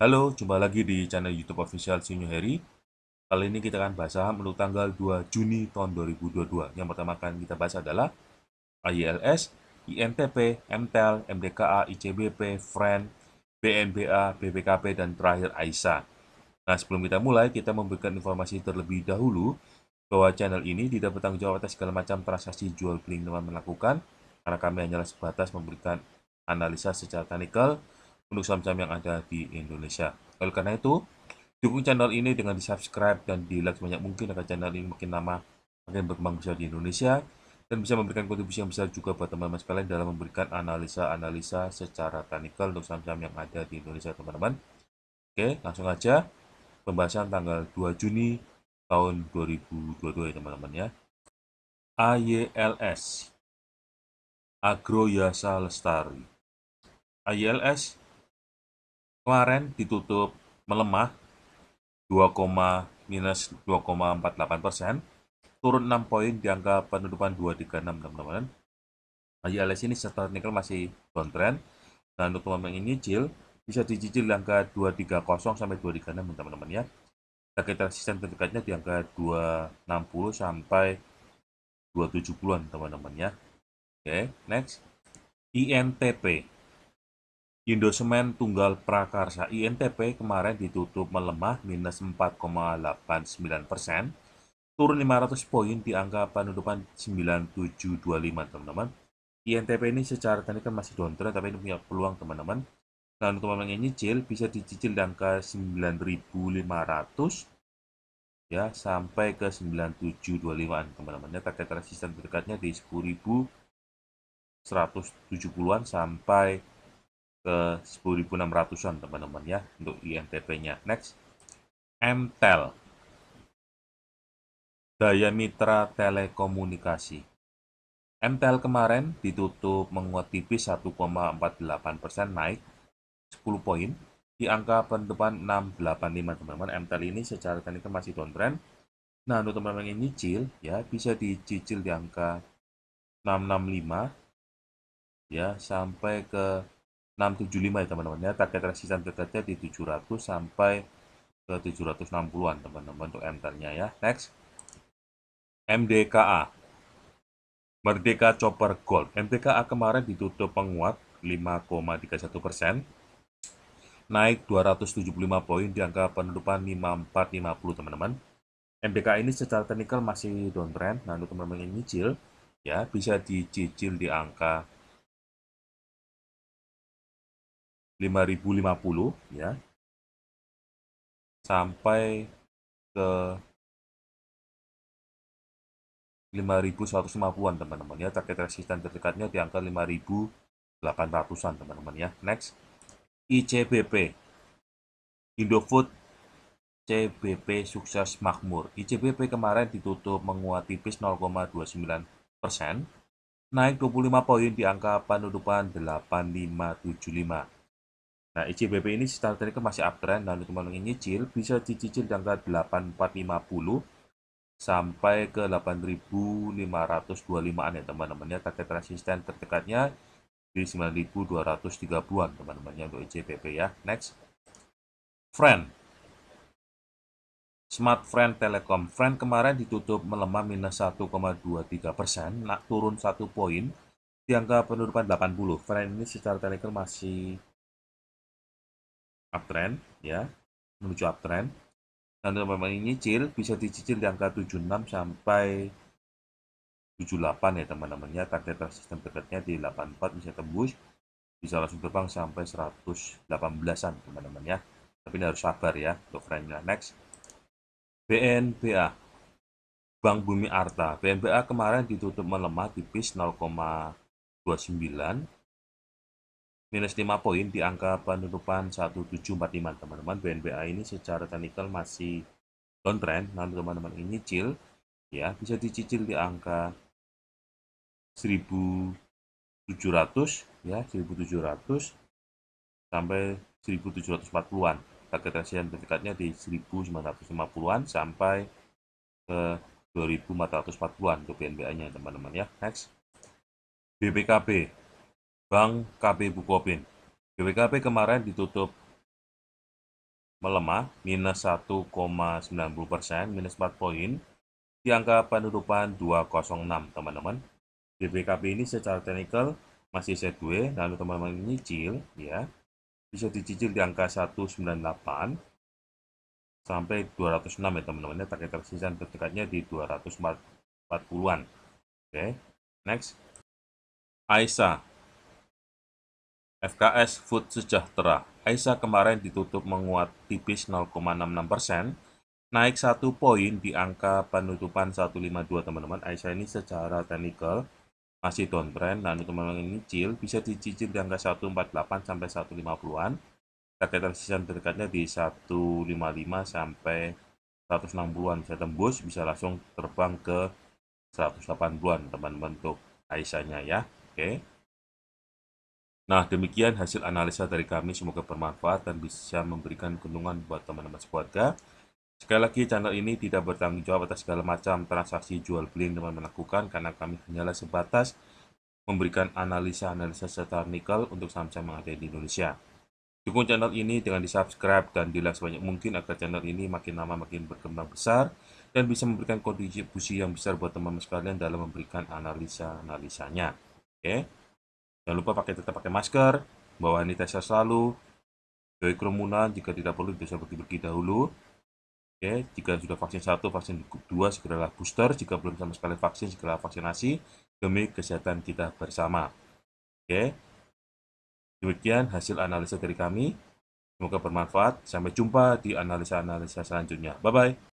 Halo, jumpa lagi di channel YouTube official Sinyo Heri. Kali ini kita akan bahas saham untuk tanggal 2 Juni tahun 2022. Yang pertama akan kita bahas adalah ILS, INTP, MTEL, MDKA, ICBP, Friend, BNBA, BBKP, dan terakhir AISA. Nah, sebelum kita mulai, kita memberikan informasi terlebih dahulu bahwa channel ini tidak bertanggung jawab atas segala macam transaksi jual beli yang melakukan, karena kami hanyalah sebatas memberikan analisa secara teknikal untuk saham-saham yang ada di Indonesia. Oleh karena itu, dukung channel ini dengan di-subscribe dan di-like sebanyak mungkin agar channel ini makin lama makin berkembang besar di Indonesia dan bisa memberikan kontribusi yang besar juga buat teman-teman sekalian dalam memberikan analisa-analisa secara teknikal untuk saham-saham yang ada di Indonesia, teman-teman. Oke, langsung aja pembahasan tanggal 2 Juni tahun 2022 ya, teman-teman ya. AYLS Agro Yasa Lestari AYLS kemarin ditutup melemah 2, minus 2,48 persen, turun 6 poin di angka penutupan 236 teman-teman. ILS ini setelah nikel masih downtrend dan untuk momen ini cil bisa dicicil di angka 230 sampai 236 teman-teman ya. Target resisten terdekatnya di angka 260 sampai 270-an teman-teman ya. Oke, okay, next. INTP Indosemen Tunggal Prakarsa INTP kemarin ditutup melemah minus 4,89 persen, turun 500 poin di angka penutupan 9725 teman-teman. INTP ini secara teknik kan masih downtrend tapi ini punya peluang teman-teman. Dan untuk memangnya nyicil bisa dicicil di angka 9500 ya sampai ke 9725an teman-teman. Ya, target resisten terdekatnya di 10170-an sampai ke 10.600-an teman-teman ya untuk INTP-nya. Next, MTEL. Daya Mitra Telekomunikasi. MTEL kemarin ditutup menguat tipis 1,48% naik 10 poin di angka pendepan 685 teman-teman. MTEL ini secara teknikal masih downtrend. Nah, untuk teman-teman yang nyicil ya bisa dicicil di angka 665 ya sampai ke 675 ya teman-teman ya target resisten bergeraknya di 700 sampai ke 760-an teman-teman untuk M ya next MDKA Merdeka Chopper Gold MDKA kemarin ditutup penguat 5,31 persen naik 275 poin di angka penutupan 5450 teman-teman MDKA ini secara teknikal masih downtrend nah untuk teman-teman yang nyicil ya bisa dicicil di angka 5050 ya sampai ke 5150-an teman-teman ya target resisten terdekatnya di angka 5800-an teman-teman ya next ICBP Indofood CBP sukses makmur ICBP kemarin ditutup menguat tipis 0,29 persen naik 25 poin di angka penutupan 8575 Nah, ICBP ini secara teknikal masih uptrend dan untuk menunggu nyicil bisa dicicil di angka 8450 sampai ke 8525-an ya teman-teman ya target resisten terdekatnya di 9230-an teman-teman ya untuk ICBP ya. Next. Friend. Smart Friend Telekom. Friend kemarin ditutup melemah minus 1,23 persen, nak turun satu poin di angka penurunan 80. Friend ini secara teknikal masih uptrend ya menuju uptrend dan memang cicil bisa dicicil di angka 76 sampai 78 ya teman-teman ya target resisten dekatnya di 84 bisa tembus bisa langsung terbang sampai 118-an teman-teman ya tapi ini harus sabar ya untuk frame next BNBA Bank Bumi Arta BNBA kemarin ditutup melemah tipis 0,29 minus 5 poin di angka penutupan 1745 teman-teman BNBA ini secara teknikal masih downtrend namun teman-teman ini cil ya bisa dicicil di angka 1700 ya 1700 sampai 1740-an target resisten terdekatnya di 1950-an sampai ke 2440-an untuk BNBA-nya teman-teman ya next BPKB Bank KB Bukopin. BBKB kemarin ditutup melemah, minus 1,90 persen, minus 4 poin, di angka penutupan 206, teman-teman. BBKB ini secara teknikal masih 2, lalu teman-teman nyicil, ya. Bisa dicicil di angka 198 sampai 206 ya teman-teman. Ya, target resisten terdekatnya di 240-an. Oke, okay. next. AISA FKS Food Sejahtera, Aisa kemarin ditutup menguat tipis 0,66 persen, naik satu poin di angka penutupan 152 teman-teman. Aisa ini secara teknikal masih downtrend dan teman-teman ini cil bisa dicicil di angka 148 sampai 150-an. Target resistance terdekatnya di 155 sampai 160-an bisa tembus bisa langsung terbang ke 180-an teman-teman untuk Aisanya ya. Oke. Okay. Nah, demikian hasil analisa dari kami. Semoga bermanfaat dan bisa memberikan keuntungan buat teman-teman sekeluarga. Sekali lagi, channel ini tidak bertanggung jawab atas segala macam transaksi jual beli yang teman teman lakukan karena kami hanyalah sebatas memberikan analisa-analisa secara nikel untuk saham-saham yang ada di Indonesia. Dukung channel ini dengan di-subscribe dan di-like sebanyak mungkin agar channel ini makin lama makin berkembang besar dan bisa memberikan kontribusi yang besar buat teman-teman sekalian dalam memberikan analisa-analisanya. Oke. Okay? Jangan lupa pakai tetap pakai masker, bawa sanitizer selalu, jauhi kerumunan, jika tidak perlu bisa pergi-pergi dahulu. Oke, jika sudah vaksin satu vaksin dua segeralah booster. Jika belum sama sekali vaksin, segeralah vaksinasi demi kesehatan kita bersama. Oke, demikian hasil analisa dari kami. Semoga bermanfaat. Sampai jumpa di analisa-analisa selanjutnya. Bye-bye.